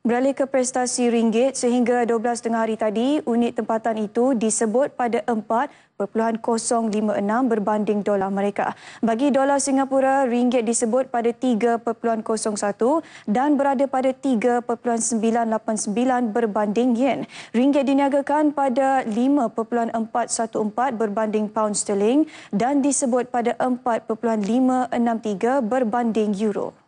Beralih ke prestasi ringgit, sehingga 12.30 hari tadi, unit tempatan itu disebut pada 4.056 berbanding dolar mereka. Bagi dolar Singapura, ringgit disebut pada 3.01 dan berada pada 3.989 berbanding yen. Ringgit diniagakan pada 5.414 berbanding pound sterling dan disebut pada 4.563 berbanding euro.